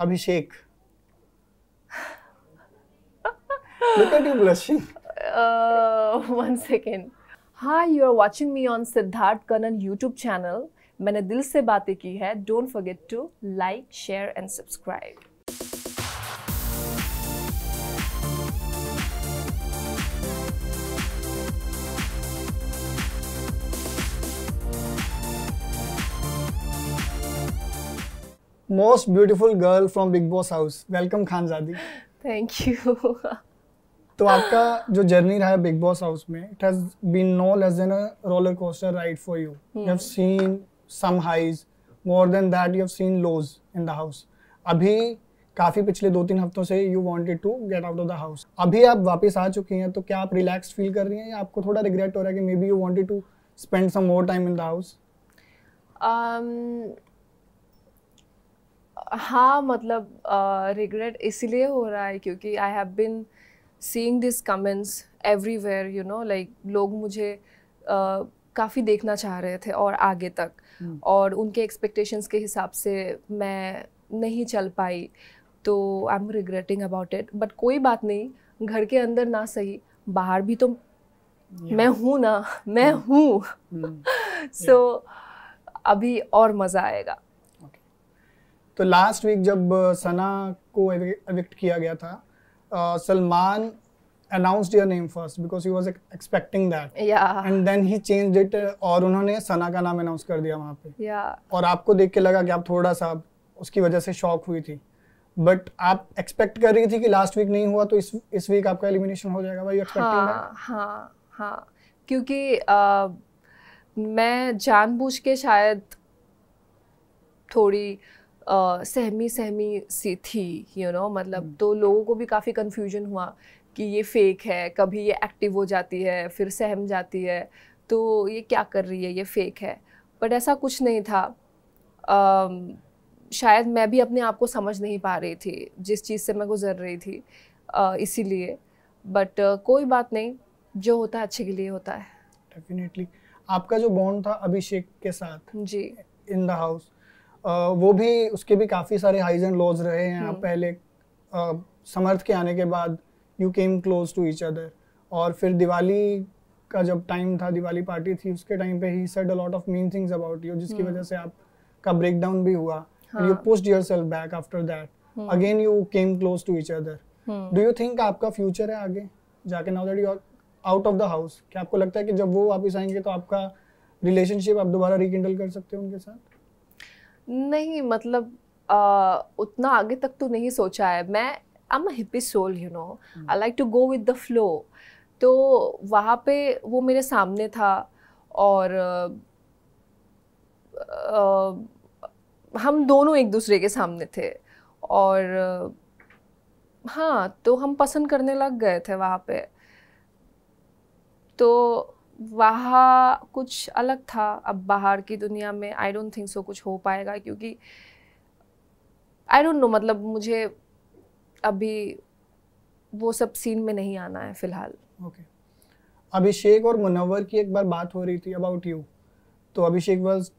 Abhishek look at you blushing one second हाँ you are watching me on Siddharth Kannan YouTube channel मैंने दिल से बातें की है don't forget to like share and subscribe most beautiful girl from Bigg Boss house welcome Khanzaadi thank you तो आपका जो जर्नी रहा है बिग बॉस हाउस में it has been no less than a roller coaster ride for you you have seen some highs more then that you have seen lows in the house अभी काफ़ी पिछले दो तीन हफ्तों से you wanted to get out of the house अभी आप वापस आ चुकी हैं तो क्या आप रिलैक्स फील कर रही हैं या आपको थोड़ा रिग्रेट हो रहा है कि may be you wanted to spend some more time in the house हाँ मतलब रिग्रेट इसलिए हो रहा है क्योंकि I have been seeing this comments everywhere you know like लोग मुझे uh, काफ़ी देखना चाह रहे थे और आगे तक hmm. और उनके एक्सपेक्टेशंस के हिसाब से मैं नहीं चल पाई तो I am regretting about it but कोई बात नहीं घर के अंदर ना सही बाहर भी तो yeah. मैं हूँ ना मैं hmm. हूँ सो हम्म। hmm. so, yeah. अभी और मज़ा आएगा तो लास्ट वीक जब uh, सना को एविक्ट किया गया था uh, Salman announced your name first because he was expecting that and then he he it uh, और उन्होंने सना का नाम अनाउंस कर दिया वहाँ पे yeah और आपको देख के लगा कि आप थोड़ा सा उसकी वजह से शॉक हुई थी बट आप एक्सपेक्ट कर रही थी कि लास्ट वीक नहीं हुआ तो इस इस वीक आपका एलिमिनेशन हो जाएगा भाई एक्सपेक्टिंग हाँ, हाँ हाँ क्योंकि uh, मैं जानबूझ के शायद थोड़ी सहमी सहमी सी थी यू you नो know? मतलब हम्म। तो लोगों को भी काफ़ी कन्फ्यूजन हुआ कि ये फेक है कभी ये एक्टिव हो जाती है फिर सहम जाती है तो ये क्या कर रही है ये फेक है बट ऐसा कुछ नहीं था शायद मैं भी अपने आप को समझ नहीं पा रही थी जिस चीज़ से मैं गुजर रही थी इसीलिए बट कोई बात नहीं जो होता है अच्छे के लिए होता है डेफिनेटली आपका जो बॉन्ड था अभिषेक के साथ जी इन द हाउस वो भी उसके भी काफ़ी सारे हाइज एंड लॉज रहे हैं आप हम्म। पहले समर्थ के आने के बाद you came close to each other और फिर दिवाली का जब टाइम था दिवाली पार्टी थी उसके टाइम पे he said a lot of mean things about you जिसकी हम्म। वजह से आपका ब्रेकडाउन भी हुआ you pushed yourself back after that again you came close to each other do you think आपका फ्यूचर है आगे जाके now that you are out of the house क्या आपको लगता है कि जब वो वापस आएंगे तो आपका रिलेशनशिप आप दोबारा रिकिंडल कर सकते हो उनके साथ नहीं मतलब आ, उतना आगे तक तो नहीं सोचा है मैं I am hippie soul you know I like to go with the flow तो वहाँ पे वो मेरे सामने था और आ, हम दोनों एक दूसरे के सामने थे और हाँ तो हम पसंद करने लग गए थे वहाँ पे तो वहाँ कुछ अलग था अब बाहर की दुनिया में आई डोंट थिंक सो कुछ हो पाएगा क्योंकि आई डोंट नो मतलब मुझे अभी वो सब सीन में नहीं आना है फिलहाल ओके okay. अभिषेक और मुनव्वर की एक बार बात हो रही थी अबाउट यू तो Abhishek was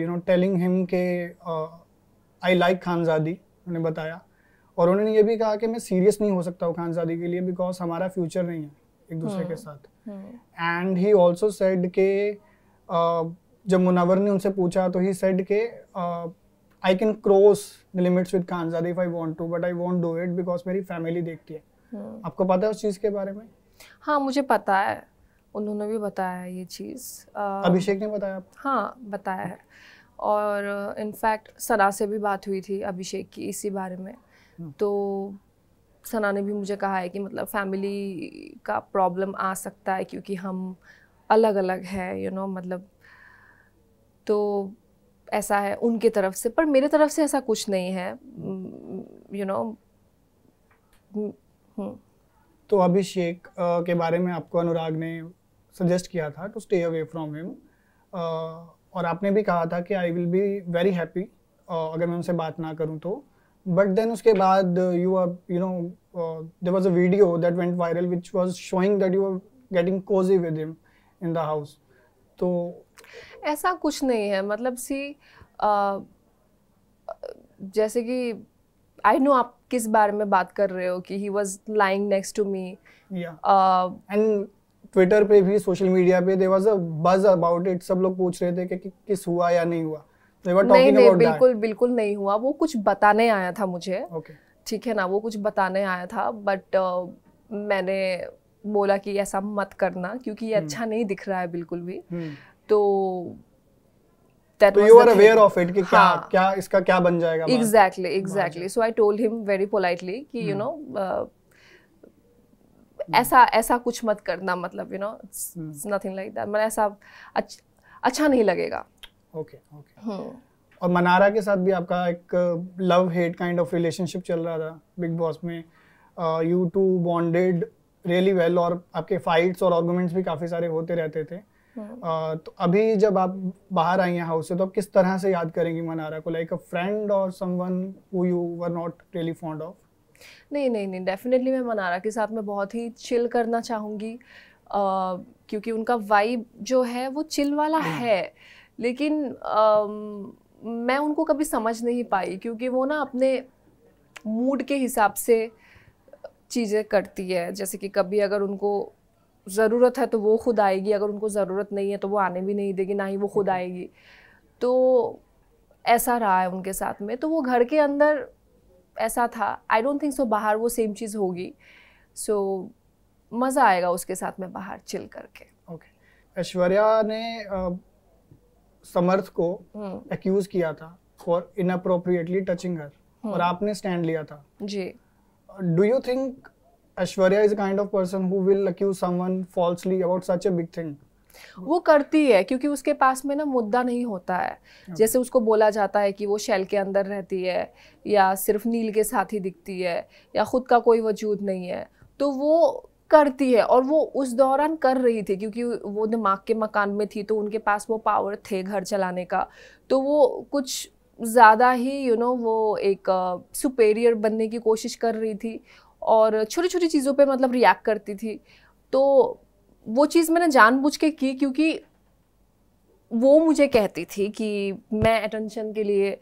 you know telling him के आई uh, लाइक खानजादी उन्होंने बताया और उन्होंने ये भी कहा कि मैं सीरियस नहीं हो सकता हूँ खानजादी के लिए बिकॉज हमारा फ्यूचर नहीं है एक दूसरे के हम्म, साथ एंड ही ऑल्सो सेड के जब मुनावर ने उनसे पूछा तो ही सेड के I can cross the limits with Khanzaad if I want to but I won't do it because मेरी फैमिली देखती है हम्म। आपको पता है उस चीज़ के बारे में हाँ मुझे पता है उन्होंने भी बताया है ये चीज़ अभिषेक ने बताया आप? हाँ बताया है और इनफैक्ट सरा से भी बात हुई थी अभिषेक की इसी बारे में हम्म। तो सना ने भी मुझे कहा है कि मतलब फैमिली का प्रॉब्लम आ सकता है क्योंकि हम अलग अलग है यू you नो know, मतलब तो ऐसा है उनके तरफ से पर मेरे तरफ से ऐसा कुछ नहीं है यू you नो know, हम्म, हम्म। तो अभिषेक के बारे में आपको अनुराग ने सजेस्ट किया था to stay away from him और आपने भी कहा था कि I will be very happy अगर मैं उनसे बात ना करूं तो बट देन उसके बाद you are you know there was a video that went viral which was showing that you are getting cosy with him in the house तो ऐसा कुछ नहीं है मतलब सी uh, जैसे कि आई नो आप किस बारे में बात कर रहे हो कि he was lying next to me and Twitter पे भी सोशल मीडिया पे देर वॉज अ बज अबाउट इट सब लोग पूछ रहे थे कि किस हुआ या नहीं हुआ नहीं नहीं बिल्कुल बिल्कुल नहीं हुआ वो कुछ बताने आया था मुझे ठीक है ना वो कुछ बताने आया था बट uh, मैंने बोला कि ऐसा मत करना क्योंकि ये hmm. अच्छा नहीं दिख रहा है बिल्कुल भी hmm. तो, तो अच्छा नहीं लगेगा ओके ओके हम्म। और मनारा के साथ भी आपका एक love hate kind of relationship चल रहा था बिग बॉस में you two bonded really well और आपके फाइट्स और आर्गूमेंट्स भी काफ़ी सारे होते रहते थे हम्म। uh, तो अभी जब आप बाहर आई हैं हाउस से तो आप किस तरह से याद करेंगी मनारा को लाइक अ फ्रेंड और someone who you were not really fond of नहीं नहीं नहीं डेफिनेटली मैं मनारा के साथ में बहुत ही चिल करना चाहूँगी uh, क्योंकि उनका वाइब जो है वो चिल वाला hmm. है लेकिन आ, मैं उनको कभी समझ नहीं पाई क्योंकि वो ना अपने मूड के हिसाब से चीज़ें करती है जैसे कि कभी अगर उनको ज़रूरत है तो वो खुद आएगी अगर उनको ज़रूरत नहीं है तो वो आने भी नहीं देगी ना ही वो खुद आएगी तो ऐसा रहा है उनके साथ में तो वो घर के अंदर ऐसा था आई डोंट थिंक सो बाहर वो सेम चीज़ होगी सो so, मज़ा आएगा उसके साथ में बाहर चिल करके ओके okay. ऐश्वर्या ने समर्थ को एक्यूज हम्म। किया था फॉर इनअप्रोप्रिएटली टचिंग हर और आपने स्टैंड लिया था जी do you think Aishwarya is kind of person who will accuse someone falsely about such a big thing वो करती है क्योंकि उसके पास में ना मुद्दा नहीं होता है जैसे उसको बोला जाता है कि वो शैल के अंदर रहती है या सिर्फ नील के साथ ही दिखती है या खुद का कोई वजूद नहीं है तो वो करती है और वो उस दौरान कर रही थी क्योंकि वो दिमाग के मकान में थी तो उनके पास वो पावर थे घर चलाने का तो वो कुछ ज़्यादा ही यू you नो know, वो एक सुपेरियर uh, बनने की कोशिश कर रही थी और छोटी छोटी चीज़ों पे मतलब रिएक्ट करती थी तो वो चीज़ मैंने जानबूझ के की क्योंकि वो मुझे कहती थी कि मैं अटेंशन के लिए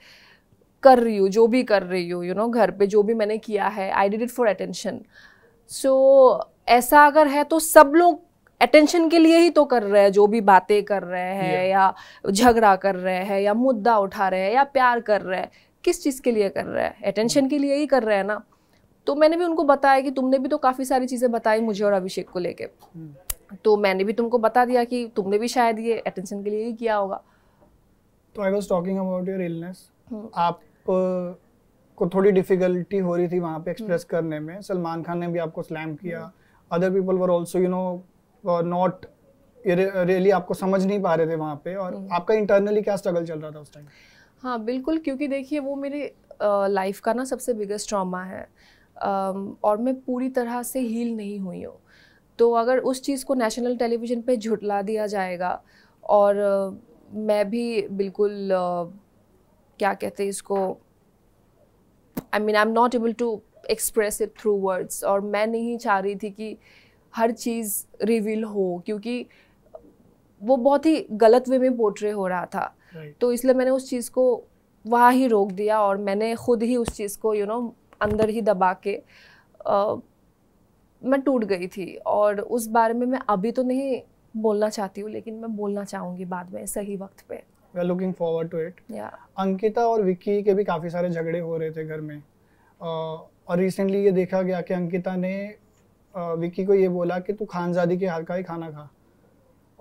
कर रही हूँ जो भी कर रही हूँ यू नो घर पे जो भी मैंने किया है I did it for attention so ऐसा अगर है तो सब लोग अटेंशन के लिए ही तो कर रहे हैं जो भी बातें कर रहे हैं या झगड़ा कर रहे हैं या मुद्दा उठा रहे हैं या प्यार कर रहे हैं किस चीज़ के लिए कर रहे हैं अटेंशन के लिए ही कर रहे हैं ना तो मैंने भी उनको बताया कि तुमने भी तो काफ़ी सारी चीज़ें बताई मुझे और अभिषेक को लेके hmm. तो मैंने भी तुमको बता दिया कि तुमने भी शायद ये अटेंशन के लिए ही किया होगा तो I was talking about your illness आप को थोड़ी डिफिकल्टी हो रही थी वहाँ पे एक्सप्रेस hmm. करने में सलमान खान ने भी आपको स्लैम किया hmm. Other people were also you know not really आपको समझ नहीं पा रहे थे वहाँ पे और हम्म। आपका इंटरनली क्या स्ट्रगल चल रहा था उस टाइम हाँ बिल्कुल क्योंकि देखिए वो मेरे लाइफ का ना सबसे बिगेस्ट ट्रॉमा है और मैं पूरी तरह से हील नहीं हुई हूँ तो अगर उस चीज़ को नेशनल टेलीविज़न पे झुटला दिया जाएगा और मैं भी बिल्कुल क्या कहते हैं इसको I mean I am not able to express it through words और मैं नहीं चाह रही थी कि हर चीज़ रिवील हो क्योंकि वो बहुत ही गलत वे में पोर्ट्रे हो रहा था right. तो इसलिए मैंने उस चीज़ को वहाँ ही रोक दिया और मैंने खुद ही उस चीज़ को यू you नो know, अंदर ही दबा के आ, मैं टूट गई थी और उस बारे में मैं अभी तो नहीं बोलना चाहती हूँ लेकिन मैं बोलना चाहूँगी बाद में सही वक्त पे looking forward to it Ankita और विक्की के भी काफ़ी सारे झगड़े हो रहे थे घर में uh, और रिसेंटली ये देखा गया कि अंकिता ने विक्की को ये बोला कि तू खानजादी के हाथ का ही खाना खा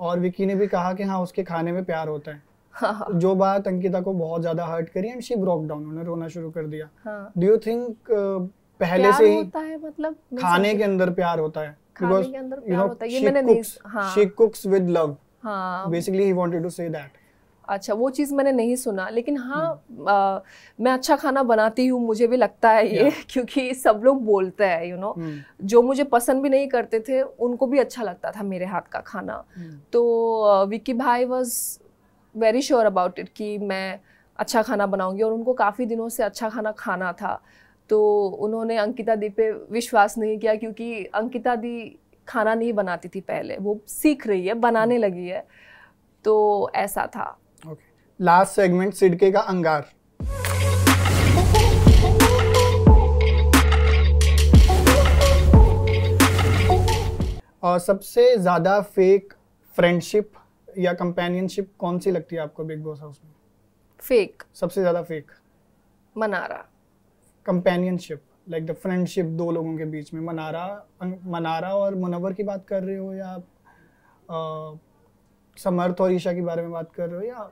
और विक्की ने भी कहा कि हाँ उसके खाने में प्यार होता है हाँ। तो जो बात अंकिता को बहुत ज्यादा हर्ट करी एंड शी ब्रोक डाउन उन्होंने रोना शुरू कर दिया डू यू थिंक पहले से ही होता है मतलब खाने के अंदर प्यार होता है because you know she cooks with love basically he wanted to say that अच्छा वो चीज़ मैंने नहीं सुना लेकिन हाँ आ, हम्म। मैं अच्छा खाना बनाती हूँ मुझे भी लगता है ये क्योंकि सब लोग बोलते हैं यू नो हम्म। जो मुझे पसंद भी नहीं करते थे उनको भी अच्छा लगता था मेरे हाथ का खाना हम्म। तो विक्की भाई was very sure about it कि मैं अच्छा खाना बनाऊंगी और उनको काफ़ी दिनों से अच्छा खाना खाना था तो उन्होंने अंकिता दी पे विश्वास नहीं किया क्योंकि अंकिता दी खाना नहीं बनाती थी पहले वो सीख रही है बनाने लगी है तो ऐसा था ओके लास्ट सेगमेंट सिडके का अंगार और सबसे ज़्यादा फेक फ्रेंडशिप या कंपेनियनशिप कौन सी लगती है आपको बिग बॉस हाउस में फेक सबसे ज़्यादा fake Mannara companionship like the friendship दो लोगों के बीच में मनारा मनारा और मुनवर की बात कर रहे हो या आप समर्थ और ईशा के बारे में बात कर रहे हो या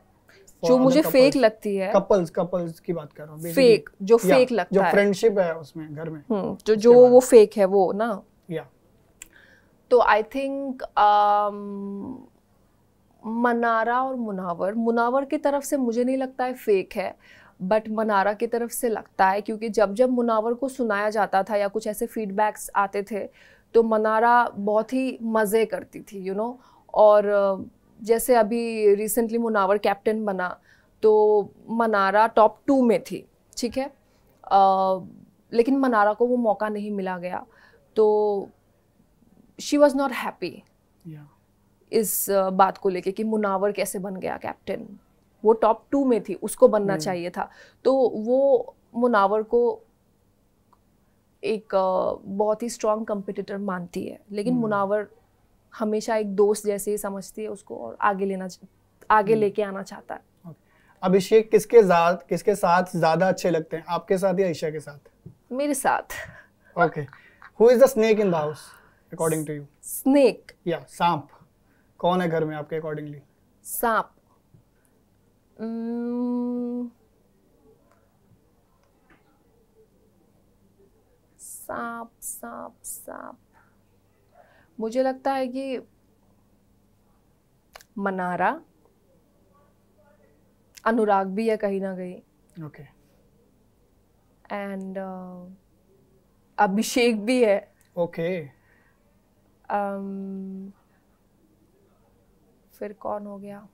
जो मुझे फेक लगती है कपल्स कपल्स की बात कर रहा हूँ फेक जो फेक लगता जो है जो फ्रेंडशिप है उसमें घर में हम्म, जो जो वो फेक है वो ना या तो आई थिंक um, मनारा और मुनावर मुनावर की तरफ से मुझे नहीं लगता है फेक है बट मनारा की तरफ से लगता है क्योंकि जब जब मुनावर को सुनाया जाता था या कुछ ऐसे फीडबैक्स आते थे तो मनारा बहुत ही मज़े करती थी यू you नो know? और जैसे अभी रिसेंटली मुनावर कैप्टन बना तो मनारा टॉप टू में थी ठीक है आ, लेकिन मनारा को वो मौका नहीं मिला गया तो शी वॉज़ नॉट हैप्पी इस बात को लेके कि मुनावर कैसे बन गया कैप्टन वो टॉप टू में थी उसको बनना चाहिए था तो वो मुनावर को एक बहुत ही स्ट्रॉन्ग कंपिटिटर मानती है लेकिन hmm. मुनावर हमेशा एक दोस्त जैसे ही समझती है उसको और आगे लेना आगे हम्म। लेके आना चाहता है अभिषेक किसके साथ किसके साथ ज्यादा अच्छे लगते हैं आपके साथ या ईशा के साथ मेरे साथ okay who is the snake in the house according to you snake या सांप कौन है घर में आपके अकॉर्डिंगली hmm. सांप सांप सांप सांप मुझे लगता है कि मनारा अनुराग भी है कहीं ना कहीं ओके एंड uh, अभिषेक भी है ओके okay. um, फिर कौन हो गया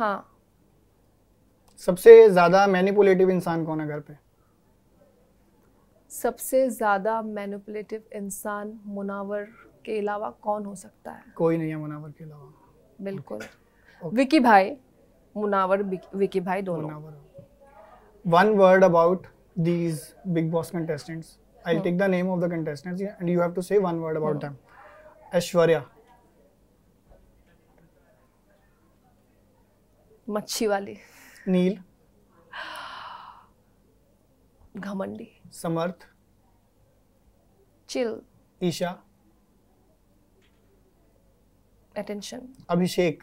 हाँ सबसे ज्यादा मैनिपुलेटिव इंसान कौन है घर पे सबसे ज्यादा मैनिपुलेटिव इंसान मुनावर के अलावा कौन हो सकता है कोई नहीं है मुनावर के अलावा बिल्कुल विकी भाई मुनावर विकी भाई दोनों one word about these Bigg Boss contestants I take the name of the contestants and you have to say one word about them Aishwarya मच्छी वाली नील घमंडी Samarth chill Isha attention Abhishek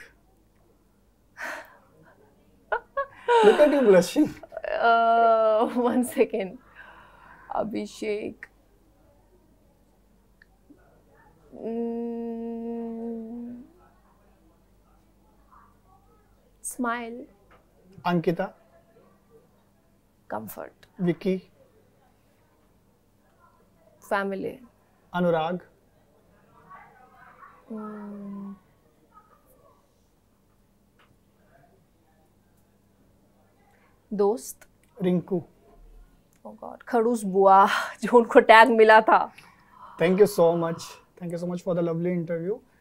look at you blushing one second Abhishek smile mm. Ankita comfort Vicky family Anurag hmm. दोस्त Rinku God oh खड़ूस बुआ जो उनको tag मिला था thank you so much thank you so much for the lovely interview